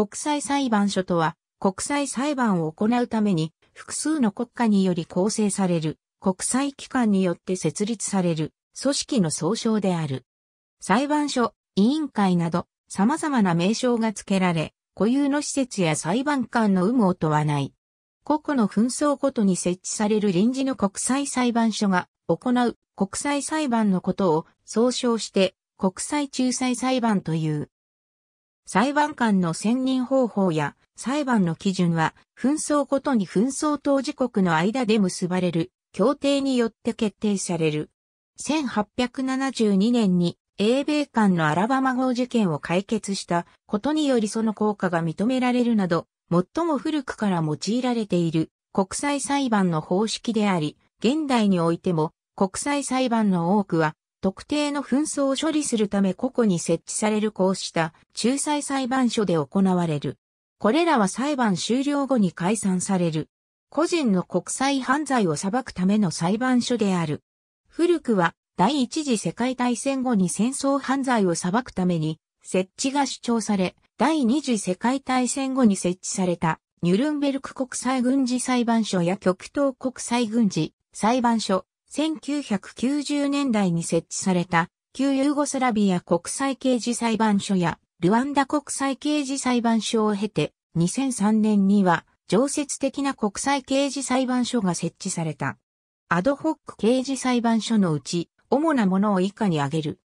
国際裁判所とは、国際裁判を行うために、複数の国家により構成される、国際機関によって設立される、組織の総称である。裁判所、委員会など、様々な名称が付けられ、固有の施設や裁判官の有無を問わない。個々の紛争ごとに設置される臨時の国際裁判所が行う国際裁判のことを総称して国際仲裁裁判という。裁判官の選任方法や裁判の基準は、紛争ごとに紛争当事国の間で結ばれる協定によって決定される。1872年に英米間のアラバマ号事件を解決したことによりその効果が認められるなど、最も古くから用いられている国際裁判の方式であり、現代においても国際裁判の多くは特定の紛争を処理するため個々に設置されるこうした仲裁裁判所で行われる。これらは裁判終了後に解散される。個人の国際犯罪を裁くための裁判所である。古くは第一次世界大戦後に戦争犯罪を裁くために設置が主張され、第二次世界大戦後に設置されたニュルンベルク国際軍事裁判所や極東国際軍事裁判所、1990年代に設置された旧ユーゴスラビア国際刑事裁判所やルワンダ国際刑事裁判所を経て2003年には常設的な国際刑事裁判所が設置された。アドホック刑事裁判所のうち主なものを以下に挙げる。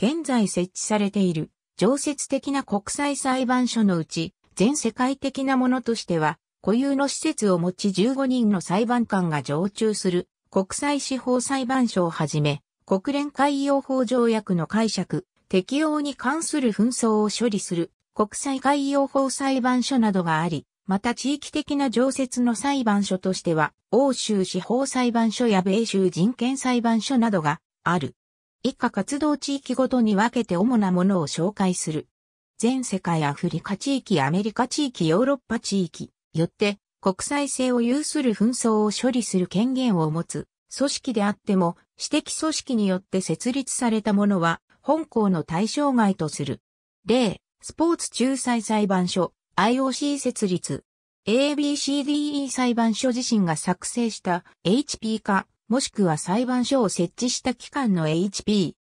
現在設置されている常設的な国際裁判所のうち全世界的なものとしては固有の施設を持ち15人の裁判官が常駐する国際司法裁判所をはじめ、国連海洋法条約の解釈、適用に関する紛争を処理する国際海洋法裁判所などがあり、また地域的な常設の裁判所としては、欧州司法裁判所や米州人権裁判所などがある。以下活動地域ごとに分けて主なものを紹介する。全世界アフリカ地域、アメリカ地域、ヨーロッパ地域、よって国際性を有する紛争を処理する権限を持つ組織であっても、私的組織によって設立されたものは、本校の対象外とする。例、スポーツ仲裁裁判所、IOC 設立。ABCDE 裁判所自身が作成した HP 化、もしくは裁判所を設置した機関の HP。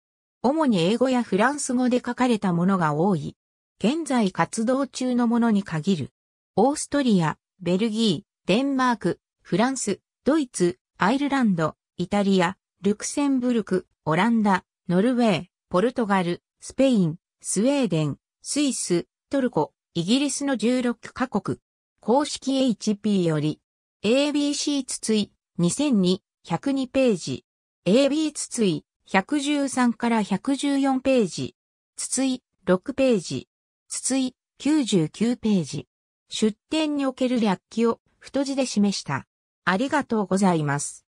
主に英語やフランス語で書かれたものが多い。現在活動中のものに限る。オーストリア、ベルギー、デンマーク、フランス、ドイツ、アイルランド、イタリア、ルクセンブルク、オランダ、ノルウェー、ポルトガル、スペイン、スウェーデン、スイス、トルコ、イギリスの16カ国。公式 HP より、ABC 筒井2002、102ページ。AB 筒井113から114ページ。筒井6ページ。筒井99ページ。出典における略記を太字で示した。ありがとうございます。